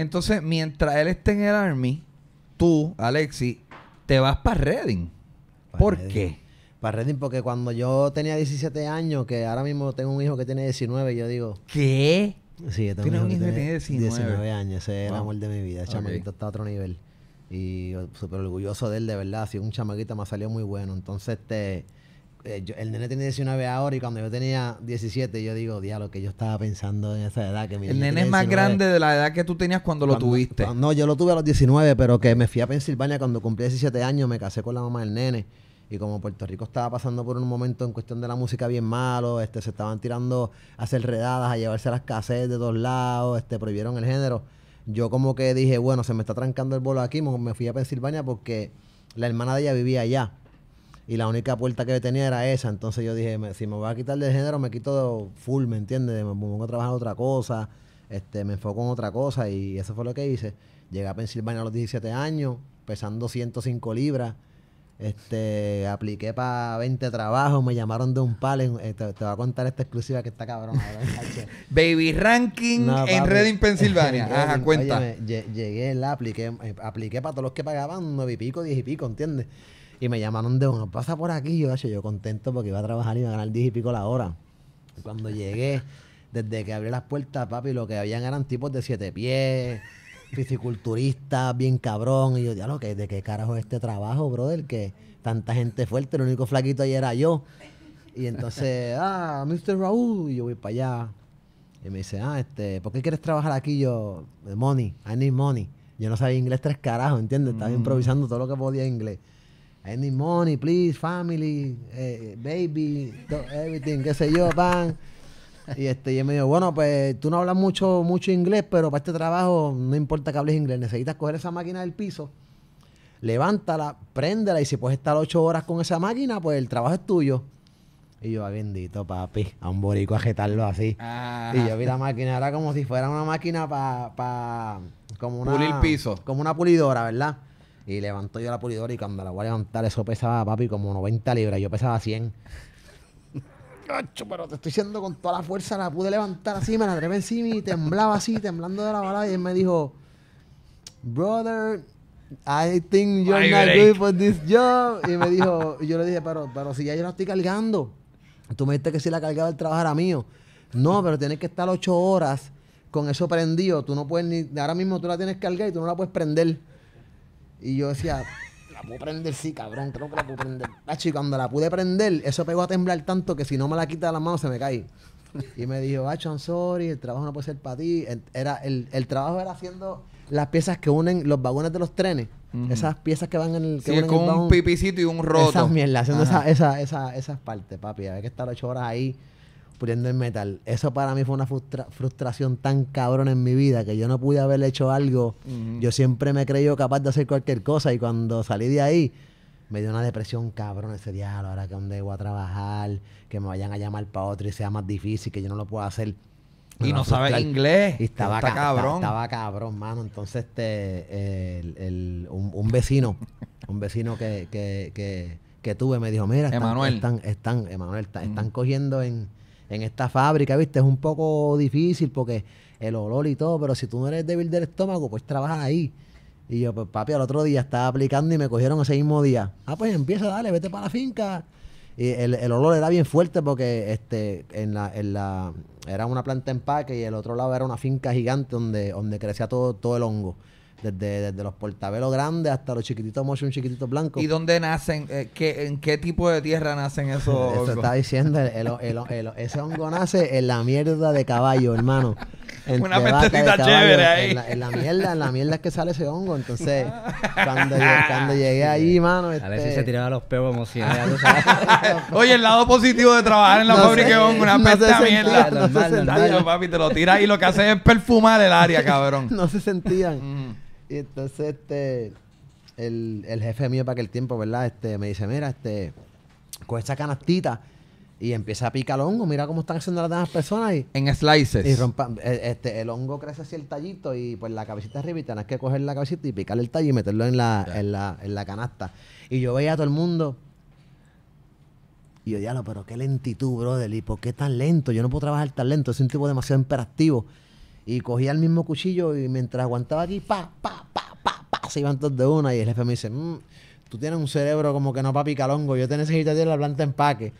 Entonces, mientras él esté en el Army, tú, Alexi, te vas para Reading. ¿Por qué? Para Reading, porque cuando yo tenía 17 años, que ahora mismo tengo un hijo que tiene 19, yo digo... ¿Qué? Sí, tengo un hijo que tiene 19? años. Ese es el amor de mi vida. El chamaquito está a otro nivel. Y súper orgulloso de él, de verdad. si un chamaquito, me salió muy bueno. Entonces, este... Eh, el nene tenía 19 ahora y cuando yo tenía 17, yo digo, diablo, que yo estaba pensando en esa edad que mi El nene es más grande de la edad que tú tenías cuando, lo tuviste. no, yo lo tuve a los 19, pero que me fui a Pensilvania cuando cumplí 17 años, me casé con la mamá del nene. Y como Puerto Rico estaba pasando por un momento en cuestión de la música bien malo, este, se estaban tirando a hacer redadas, a llevarse las casetes de dos lados, este, prohibieron el género. Yo como que dije, bueno, se me está trancando el bolo aquí, me fui a Pensilvania porque la hermana de ella vivía allá y la única puerta que tenía era esa. Entonces yo dije, si me voy a quitar de género, me quito full, ¿me entiendes? Me pongo a trabajar otra cosa, este, me enfoco en otra cosa y eso fue lo que hice. Llegué a Pensilvania a los 17 años, pesando 105 libras. Este, apliqué para 20 trabajos, me llamaron de un palo. Eh, te, voy a contar esta exclusiva que está cabrón. Baby Ranking en Reading, Pensilvania. Ajá, cuenta. llegué, la apliqué, eh, apliqué para todos los que pagaban 9 y pico, 10 y pico, ¿entiendes? Y me llamaron de uno, pasa por aquí. Yo, yo contento porque iba a trabajar y iba a ganar 10 y pico la hora. Cuando llegué, desde que abrí las puertas, papi, lo que habían eran tipos de siete pies, biciculturistas, bien cabrón. Y yo, diablo, ¿de qué carajo es este trabajo, brother? Que tanta gente fuerte, el único flaquito ahí era yo. Y entonces, ah, Mr. Raúl, y yo voy para allá. Y me dice, ah, este, ¿por qué quieres trabajar aquí? Yo, money, I need money. Yo no sabía inglés tres carajos, ¿entiendes? Estaba mm. improvisando todo lo que podía en inglés. Any money, please, family, eh, baby, everything, qué sé yo, pan. Y este, y él me dijo, bueno, pues tú no hablas mucho, mucho inglés, pero para este trabajo no importa que hables inglés, necesitas coger esa máquina del piso, levántala, préndela, y si puedes estar ocho horas con esa máquina, pues el trabajo es tuyo. Y yo, ah, bendito papi, a un borico ajetarlo así. Ah. Y yo vi la máquina, era como si fuera una máquina para, pa, como una... Pulir piso. Como una pulidora, ¿verdad? Y levanto yo la pulidora y cuando la voy a levantar, eso pesaba, papi, como 90 libras. Yo pesaba 100. Cacho, pero te estoy diciendo con toda la fuerza, la pude levantar así, me la atreve encima y temblaba así, temblando de la balada. Y él me dijo, brother, I think you're not good for this job. Y me dijo, y yo le dije, pero, pero si ya yo la estoy cargando. Tú me dijiste que si la cargaba el trabajo era mío. No, pero tienes que estar ocho horas con eso prendido. Tú no puedes ni. Ahora mismo tú la tienes cargada y tú no la puedes prender. Y yo decía, la puedo prender, sí, cabrón, creo que la puedo prender. y cuando la pude prender, eso pegó a temblar tanto que si no me la quita de las manos se me cae. Y me dijo, bacho, I'm sorry, el trabajo no puede ser para ti. El, era, el, trabajo era haciendo las piezas que unen los vagones de los trenes. Esas piezas que van en el. Que sí, con un pipicito y un roto. Esas mierdas, haciendo esa, esa, esas partes, papi. Había que estar ocho horas ahí poniendo el metal. Eso para mí fue una frustración tan cabrón en mi vida que yo no pude haber hecho algo. Yo siempre me he creído capaz de hacer cualquier cosa y cuando salí de ahí me dio una depresión cabrón ese día Ahora que dónde voy a trabajar, que me vayan a llamar para otro y sea más difícil, que yo no lo pueda hacer. y no sabe inglés. Y estaba cabrón. Estaba cabrón, mano. Entonces, este, un, vecino, un vecino que, que, tuve me dijo, mira, están, están, están cogiendo en, en esta fábrica, ¿viste? Es un poco difícil porque el olor y todo, pero si tú no eres débil del estómago, pues trabaja ahí. Y yo, pues papi, al otro día estaba aplicando y me cogieron ese mismo día. Ah, pues empieza, dale, vete para la finca. Y el, olor era bien fuerte porque este, en la, en la, era una planta empaque y el otro lado era una finca gigante donde, donde crecía todo, todo el hongo desde, los portabelos grandes hasta los chiquititos mochos, un chiquitito blanco. ¿Y dónde nacen? Eh, ¿qué, ¿En qué tipo de tierra nacen esos hongos? Eso está diciendo, ese hongo nace en la mierda de caballo, hermano. En Una mentecita chévere ahí. En la, mierda, en la mierda es que sale ese hongo. Entonces, cuando, llegué ahí, mano. A A veces este se tiraba los peos emocionados. Oye, el lado positivo de trabajar en la fábrica de hongo, una no de mierda. Papi, te lo tiras y lo que haces es perfumar el área, cabrón. no se sentían. Y entonces, este, el, jefe mío para que el tiempo, ¿verdad? Este, me dice, mira, este, con esa canastita y empieza a picar el hongo. Mira cómo están haciendo las demás personas. ahí. en slices. Y rompa, e, este, el hongo crece así el tallito y pues la cabecita arriba y tenés que coger la cabecita y picarle el tallo y meterlo en la, en la, en la canasta. Y yo veía a todo el mundo. Y yo, diablo, pero qué lentitud, brother. ¿Y por qué tan lento? Yo no puedo trabajar tan lento. Es un tipo demasiado imperativo. Y cogía el mismo cuchillo y mientras aguantaba aquí, pa, pa, pa, pa, se iban todos de una. Y el jefe me dice, mm, tú tienes un cerebro como que no para picar hongo. Yo te necesito de la planta empaque.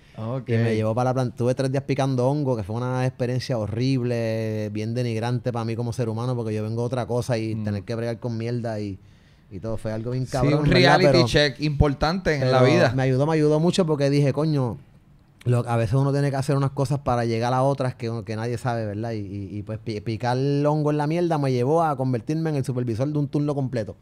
Y me llevó para la planta. Tuve tres días picando hongo, que fue una experiencia horrible, bien denigrante para mí como ser humano, porque yo vengo de otra cosa y mm. tener que bregar con mierda y, todo. Fue algo bien cabrón. Sí, un reality check importante en la vida. Me ayudó, me ayudó mucho porque dije, coño, lo, a veces uno tiene que hacer unas cosas para llegar a otras que, que nadie sabe, ¿verdad? Y, y, y pues picar hongo en la mierda me llevó a convertirme en el supervisor de un turno completo.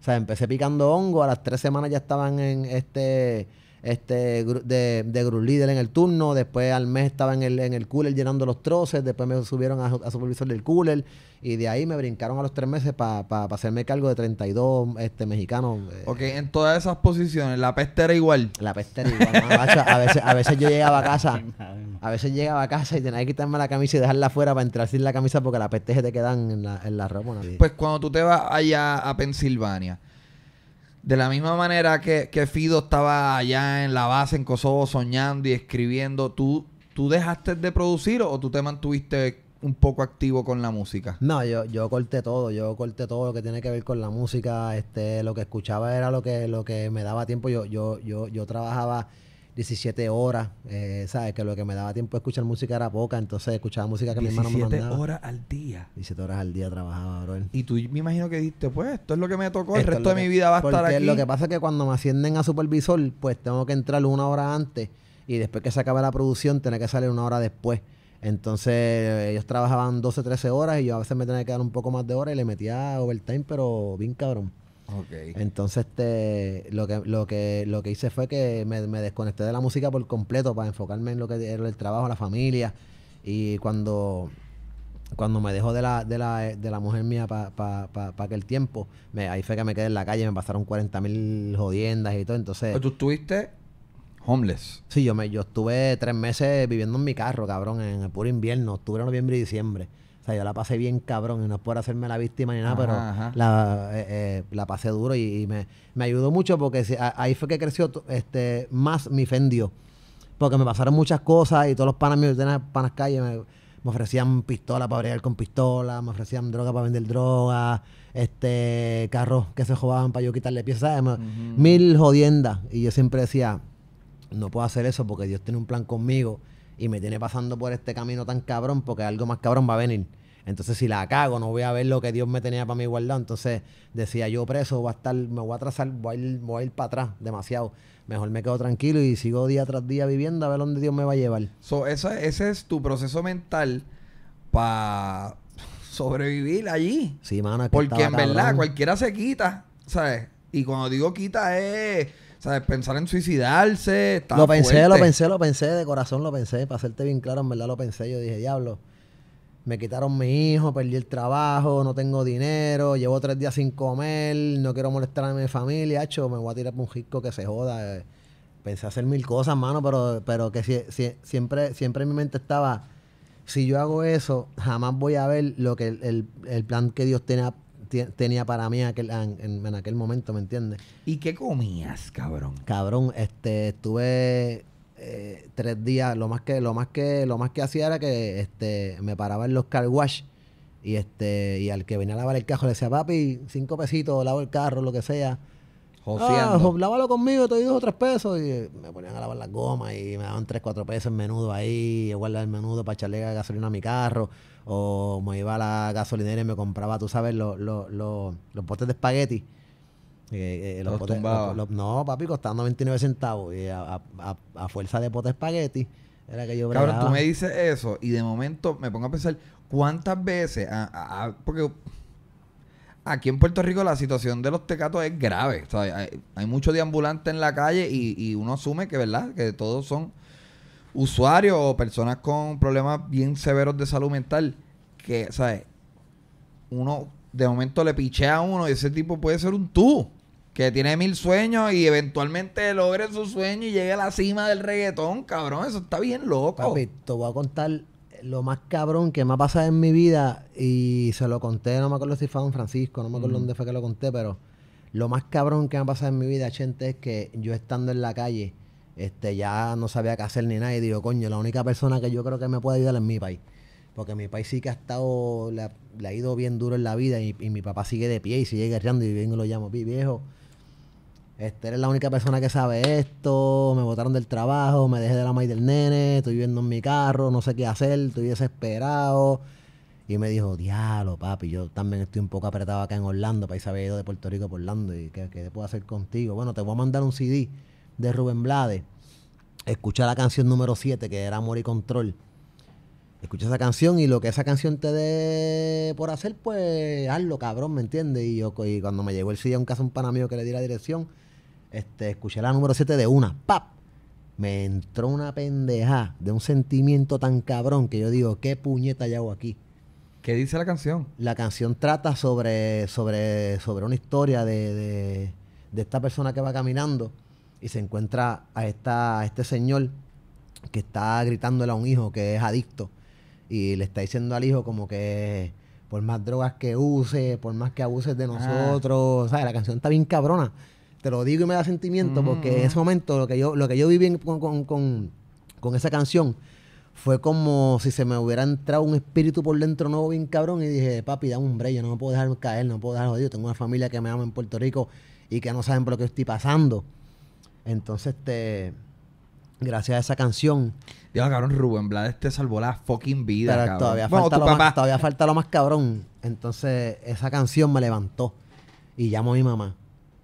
O sea, empecé picando hongo, a las tres semanas ya estaban en este este, de, de group leader en el turno, después al mes estaba en el, en el cooler llenando los troces, después me subieron a, supervisor del cooler y de ahí me brincaron a los tres meses para hacerme cargo de 32 este, mexicanos. Eh. Ok, en todas esas posiciones, ¿la peste era igual? La peste era igual, a, veces, a veces yo llegaba a casa, a veces llegaba a casa y tenía que quitarme la camisa y dejarla afuera para entrar sin la camisa porque la peste se te quedan en la, en la ropa. Pues cuando tú te vas allá a Pensilvania, de la misma manera que, que, Fido estaba allá en la base en Kosovo soñando y escribiendo, ¿tú, ¿tú dejaste de producir o tú te mantuviste un poco activo con la música? No, yo, yo corté todo, yo corté todo lo que tiene que ver con la música, este, lo que escuchaba era lo que, lo que me daba tiempo, yo, yo, yo, yo trabajaba 17 horas, eh, ¿sabes? Que lo que me daba tiempo de escuchar música era poca, entonces escuchaba música que mi hermano me mandaba. 17 horas al día. 17 horas al día trabajaba, bro. Y tú me imagino que dijiste, pues, esto es lo que me tocó, el resto de mi vida va a estar aquí. Lo que pasa es que cuando me ascienden a supervisor, pues tengo que entrar una hora antes y después que se acabe la producción, tener que salir una hora después. Entonces, ellos trabajaban 12, 13 horas y yo a veces me tenía que dar un poco más de hora y le metía overtime, pero bien cabrón. Entonces este, lo, que, lo, que, lo que hice fue que me, desconecté de la música por completo para enfocarme en lo que era el trabajo, la familia. Y cuando, cuando me dejó de la, de la, de la mujer mía para pa, pa, aquel tiempo, ahí fue que me quedé en la calle, me pasaron 40 mil jodiendas y todo. Entonces, pues ¿Tú estuviste homeless? Sí, yo, me, yo estuve tres meses viviendo en mi carro, cabrón, en el puro invierno, octubre, noviembre y diciembre. O sea, yo la pasé bien cabrón y no puedo hacerme la víctima ni nada, pero eh, eh, La, pasé duro y, me, ayudó mucho porque ahí fue que creció este, más mi fendio. Porque me pasaron muchas cosas y todos los panas míos, panas calle, me, ofrecían pistola para bregar con pistola, me ofrecían droga para vender droga, este carros que se jodaban para yo quitarle piezas, mil jodiendas. Y yo siempre decía, no puedo hacer eso porque Dios tiene un plan conmigo y me tiene pasando por este camino tan cabrón porque algo más cabrón va a venir. Entonces, si la cago, no voy a ver lo que Dios me tenía para mi guardado. Entonces, decía yo preso, va a estar, me voy a atrasar, voy a ir, voy para atrás demasiado. Mejor me quedo tranquilo y sigo día tras día viviendo a ver dónde Dios me va a llevar. So, ese es tu proceso mental para sobrevivir allí. Sí, mano. Porque en verdad, cualquiera se quita, ¿sabes? Y cuando digo quita es... Eh, sea, Pensar en suicidarse. lo pensé, lo pensé, lo pensé, de corazón lo pensé. Para hacerte bien claro, en verdad lo pensé. Yo dije, diablo, me quitaron mi hijo, perdí el trabajo, no tengo dinero, llevo tres días sin comer, no quiero molestar a mi familia, hecho, me voy a tirar por un jisco que se joda. Pensé hacer mil cosas, mano, pero, pero que si, siempre, siempre en mi mente estaba si yo hago eso, jamás voy a ver lo que el, el, el plan que Dios tiene tenía para mí aquel, en, en, aquel momento, ¿me entiendes? ¿Y qué comías, cabrón? Cabrón, este, estuve eh, tres días, lo más que, lo más que, lo más que hacía era que este, me paraba en los car wash y este, y al que venía a lavar el carro le decía, papi, cinco pesitos, lavo el carro, lo que sea. Ah, lávalo conmigo, te doy dos tres pesos. Y eh, me ponían a lavar las gomas y me daban tres, cuatro pesos en menudo ahí. Igual guardaba el menudo para echarle gasolina a mi carro. O me iba a la gasolinera y me compraba, tú sabes, eh, eh, los, los, los potes de espagueti. los potes, no, papi, costando 29 centavos. Y a, fuerza de potes de espagueti. Era que yo Cabrón, tú me dices eso y de momento me pongo a pensar cuántas veces, ah, ah, ah, porque Aquí en Puerto Rico la situación de los tecatos es grave. hay, muchos mucho en la calle y, uno asume que, ¿verdad? Que todos son usuarios o personas con problemas bien severos de salud mental. Que, ¿sabes? Uno de momento le pichea a uno y ese tipo puede ser un tú que tiene mil sueños y eventualmente logre su sueño y llegue a la cima del reggaetón, cabrón. Eso está bien loco. te voy a contar lo más cabrón que me ha pasado en mi vida, y se lo conté, no me acuerdo si fue a Don Francisco, no me acuerdo dónde fue que lo conté, pero lo más cabrón que me ha pasado en mi vida, gente, es que yo estando en la calle, este, ya no sabía qué hacer ni nada, y digo, coño, la única persona que yo creo que me puede ayudar es mi país. Porque mi país sí que ha estado, le ha, ido bien duro en la vida, y, y mi papá sigue de pie y sigue guerreando, y bien lo llamo, viejo este, eres la única persona que sabe esto, me botaron del trabajo, me dejé de la maíz del nene, estoy viviendo en mi carro, no sé qué hacer, estoy desesperado. Y me dijo, diablo, papi, yo también estoy un poco apretado acá en Orlando, país había ido de Puerto Rico por Orlando, ¿y qué, qué puedo hacer contigo? Bueno, te voy a mandar un CD de Rubén Blades. Escucha la canción número 7, que era Amor y Control. Escucha esa canción y lo que esa canción te dé por hacer, pues hazlo, cabrón, ¿me entiendes? Y yo cuando me llegó el CD a un caso, un pan amigo que le di la dirección, este, escuché la número 7 de una. ¡Pap! Me entró una pendeja de un sentimiento tan cabrón que yo digo, ¿qué puñeta llevo aquí? ¿Qué dice la canción? La canción trata sobre, sobre, sobre una historia de, de, esta persona que va caminando y se encuentra a, esta, este señor que está gritándole a un hijo que es adicto y le está diciendo al hijo como que por más drogas que use, por más que abuses de ah. nosotros, ¿sabes? La canción está bien cabrona te lo digo y me da sentimiento, porque en ese momento lo que yo, lo que yo viví con, esa canción fue como si se me hubiera entrado un espíritu por dentro nuevo bien cabrón y dije, papi, dame un break, yo no me puedo dejar caer, no puedo dejar jodido, tengo una familia que me ama en Puerto Rico y que no saben por lo que estoy pasando. Entonces, este, gracias a esa canción... Dios, cabrón, Rubén Blades te salvó la fucking vida, cabrón. Todavía, falta todavía falta lo más cabrón. Entonces, esa canción me levantó y llamo a mi mamá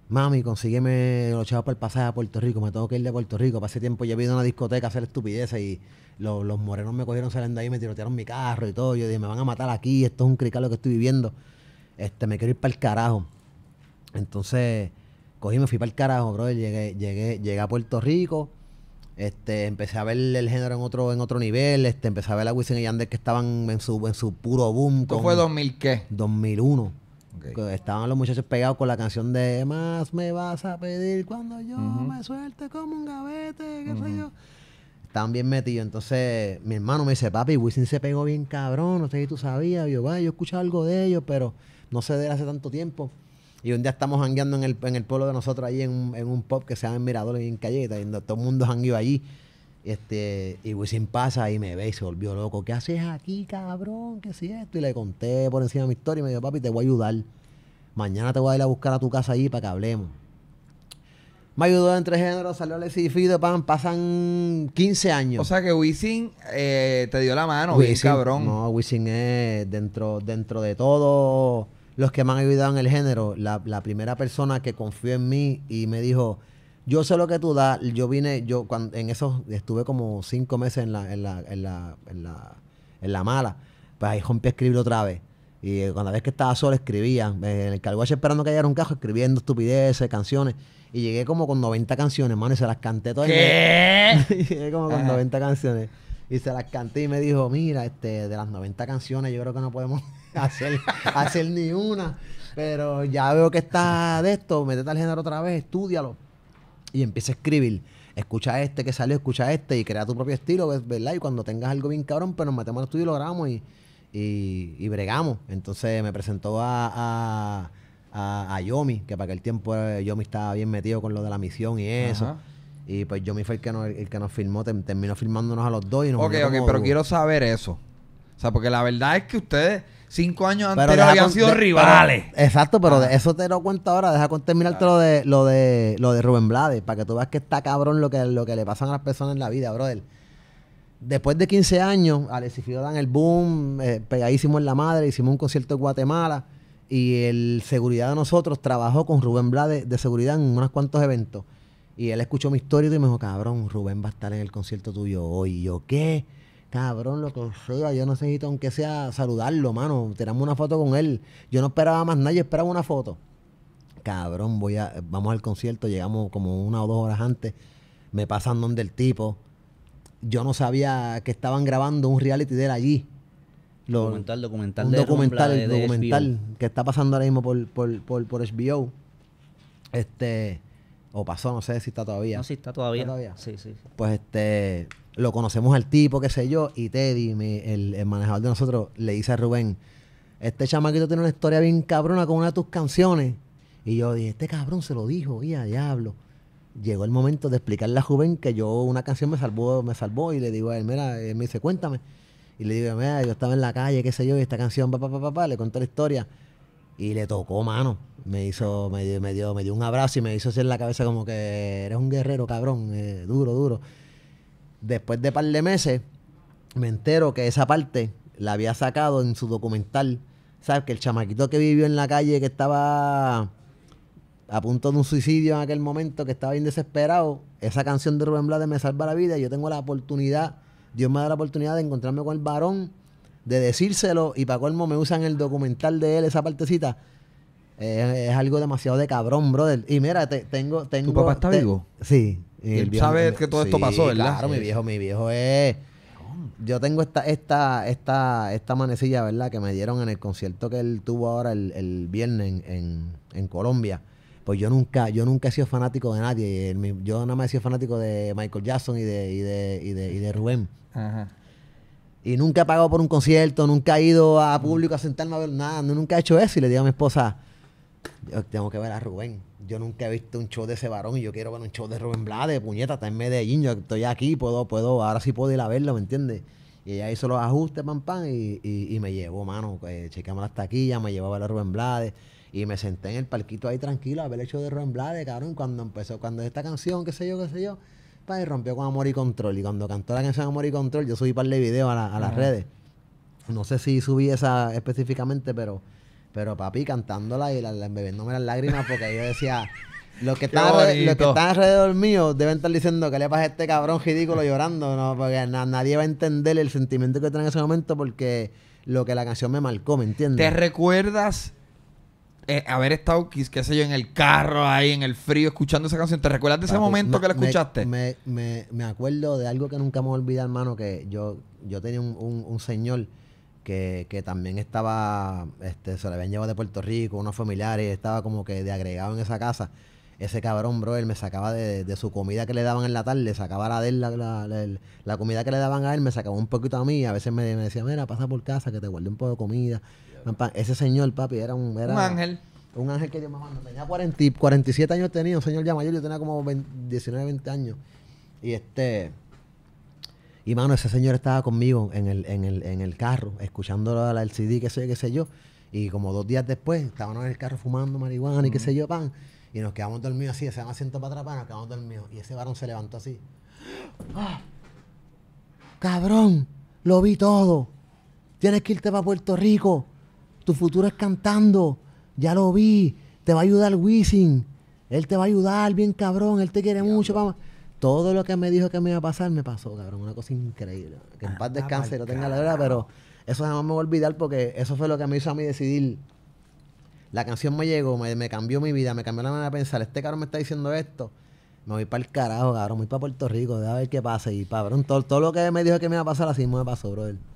mami, consígueme los chavos para el pasaje a Puerto Rico, me tengo que ir de Puerto Rico. Pasé tiempo yo he a una discoteca a hacer estupideces y los, morenos me cogieron saliendo ahí, me tirotearon mi carro y todo. Yo dije, me van a matar aquí, esto es un cricalo que estoy viviendo. Este, me quiero ir para el carajo. Entonces, cogí, me fui para el carajo, bro. Llegué, llegué, llegué a Puerto Rico. Este, empecé a ver el género en otro, en otro nivel. Este, empecé a ver a Wisin y Yandel que estaban en su, en su puro boom. ¿Esto fue 2000 qué? 2001. Estaban los muchachos pegados con la canción de Más me vas a pedir cuando yo me suelte como un gavete, qué Estaban bien metidos. Entonces, mi hermano me dice, papi, Wisin se pegó bien cabrón, no sé si tú sabías. yo, va, yo he algo de ellos, pero no sé de él hace tanto tiempo. Y un día estamos jangueando en el, en el pueblo de nosotros, allí en un, en un pop que se llama Mirador, en Calle, y todo el mundo hangueó allí. Este, y Wisin pues, pasa y me ve y se volvió loco. ¿Qué haces aquí, cabrón? ¿Qué es esto? Y le conté por encima mi historia y me dijo, papi, te voy a ayudar. Mañana te voy a ir a buscar a tu casa allí para que hablemos. Me ayudó entre géneros, salió Alexis Fido, pasan 15 años. O sea que Wisin eh, te dio la mano, Wisin, cabrón. No, Wisin es dentro, dentro de todos los que me han ayudado en el género, la primera persona que confió en mí y me dijo, yo sé lo que tú das. Yo vine, yo cuando, en esos, estuve como cinco meses en la, en la, en la, en la, en la mala. Pues ahí rompí a escribir otra vez. Y eh, cuando la vez que estaba solo escribía. Eh, en el carguache esperando que llegara un cajo, escribiendo estupideces, canciones. Y llegué como con 90 canciones, mano, y se las canté todas. ¿Qué? llegué como con 90 canciones. Y se las canté y me dijo, mira, este, de las 90 canciones yo creo que no podemos hacer, hacer ni una. Pero ya veo que está de esto, métete al género otra vez, estúdialo y empieza a escribir. Escucha este que salió, escucha este y crea tu propio estilo, ¿verdad? Y cuando tengas algo bien cabrón, pues nos metemos al estudio y lo grabamos y, y, bregamos. Entonces me presentó a, Yomi, que para aquel tiempo eh, Yomi estaba bien metido con lo de la misión y eso. Y pues Yomi fue el que nos, el que nos filmó, terminó filmándonos a los dos y nos Ok, ok, pero quiero saber eso sea, porque la verdad es que ustedes cinco años antes habían sido rivales. exacto, pero ah. eso te lo cuento ahora. Deja con lo de, lo de lo de Rubén Blades, para que tú veas que está cabrón lo que, lo que le pasan a las personas en la vida, brother. Después de 15 años, Alexis Fido dan el boom, eh, pegadísimo en la madre, hicimos un concierto en Guatemala y el seguridad de nosotros trabajó con Rubén Blades de seguridad en unos cuantos eventos. Y él escuchó mi historia y me dijo, cabrón, Rubén va a estar en el concierto tuyo hoy. yo, ¿qué? Cabrón, lo que sea, yo necesito aunque sea saludarlo, mano. Tiramos una foto con él. Yo no esperaba más nadie, esperaba una foto. Cabrón, voy a, vamos al concierto, llegamos como una o dos horas antes. Me pasan donde el tipo. Yo no sabía que estaban grabando un reality de él allí. Lo, documental, documental. Un documental, documental que está pasando ahora mismo por, por, HBO. Este, o pasó, no sé si está todavía. No, si está todavía. sí, sí. Pues este, lo conocemos al tipo, qué sé yo, y Teddy, el, manejador de nosotros, le dice a Rubén, este chamaquito tiene una historia bien cabrona con una de tus canciones. Y yo dije, este cabrón se lo dijo, guía, diablo. Llegó el momento de explicarle a Rubén que yo una canción me salvó, me salvó y le digo a él, mira, él me dice, cuéntame. Y le digo, mira, yo estaba en la calle, qué sé yo, y esta canción, papá, papá, papá, le conté la historia. Y le tocó mano. Me hizo, me dio, me dio, un abrazo y me hizo hacer la cabeza como que eres un guerrero, cabrón, eh, duro, duro. Después de par de meses, me entero que esa parte la había sacado en su documental. ¿Sabes? Que el chamaquito que vivió en la calle, que estaba a punto de un suicidio en aquel momento, que estaba bien desesperado, esa canción de Rubén Blades me salva la vida. Yo tengo la oportunidad, Dios me da la oportunidad de encontrarme con el varón, de decírselo, y para colmo me usan el documental de él, esa partecita. es algo demasiado de cabrón, brother. Y mira, tengo, tengo. ¿Tu papá está vivo? Sí. Y sabe que todo esto pasó, ¿verdad? Claro, mi viejo, mi viejo es. Yo tengo esta, esta, esta, esta manecilla, ¿verdad? Que me dieron en el concierto que él tuvo ahora el, viernes en, Colombia. Pues yo nunca, yo nunca he sido fanático de nadie. yo nada más he sido fanático de Michael Jackson y de, de, y de, Rubén. Ajá. Y nunca he pagado por un concierto, nunca he ido a público a sentarme a ver nada, nunca he hecho eso. Y le digo a mi esposa, yo tengo que ver a Rubén. Yo nunca he visto un show de ese varón y yo quiero ver un show de Rubén Blades, puñeta, está en Medellín, yo estoy aquí, puedo, puedo, ahora sí puedo ir a verlo, ¿me entiendes? Y ella hizo los ajustes, pam, pam, y, me llevó, mano, eh, chequeamos checamos las taquillas, me llevaba a ver a Rubén Blades. Y me senté en el parquito ahí tranquilo a ver el show de Rubén Blades, cabrón, cuando empezó, cuando esta canción, qué sé yo, qué sé yo, pa, rompió con Amor y Control. Y cuando cantó la canción Amor y Control, yo subí un par de videos a, a las redes. No sé si subí esa específicamente, pero pero papi, cantándola y bebiéndome las lágrimas porque yo decía... Los que, están alrededor mío deben estar diciendo que le pasa a este cabrón ridículo llorando, ¿no? Porque nadie va a entender el sentimiento que tenía en ese momento porque lo que la canción me marcó, ¿me entiendes? ¿Te recuerdas eh, haber estado, qué sé yo, en el carro ahí, en el frío, escuchando esa canción? ¿Te recuerdas de ese momento que la escuchaste? Me, me, me, acuerdo de algo que nunca me voy a olvidar, hermano, que yo, yo tenía un, un señor que, que, también estaba, este, se la habían llevado de Puerto Rico, unos familiares, estaba como que de agregado en esa casa. Ese cabrón, bro, él me sacaba de, su comida que le daban en la tarde, sacaba la de él, la, comida que le daban a él, me sacaba un poquito a mí. A veces me, decía, mira, pasa por casa que te guarde un poco de comida. Ese señor, papi, era un... un ángel. Un ángel que yo me mandó. tenía 40, 47 años tenía, un señor ya mayor, yo tenía como 19, 20 años. Y este y mano, ese señor estaba conmigo en el, carro, escuchando la, el CD, qué sé, qué sé yo. Y como dos días después, estábamos en el carro fumando marihuana y qué sé yo, pan. Y nos quedamos dormidos así, ese asiento para atrás, nos quedamos dormidos. Y ese varón se levantó así. ¡Ah! ¡Cabrón! Lo vi todo. Tienes que irte para Puerto Rico. Tu futuro es cantando. Ya lo vi. Te va a ayudar Wisin. Él te va a ayudar, bien cabrón. Él te quiere mucho, papá todo lo que me dijo que me iba a pasar me pasó, cabrón. Una cosa increíble. Que en ah, paz descanse, lo tenga la verdad, pero eso jamás me voy a olvidar porque eso fue lo que me hizo a mí decidir. La canción me llegó, me, cambió mi vida, me cambió la manera de pensar. Este cabrón me está diciendo esto. Me voy para el carajo, cabrón. Me voy para Puerto Rico, a ver qué pasa. Y, cabrón, todo, todo lo que me dijo que me iba a pasar así me pasó, brother.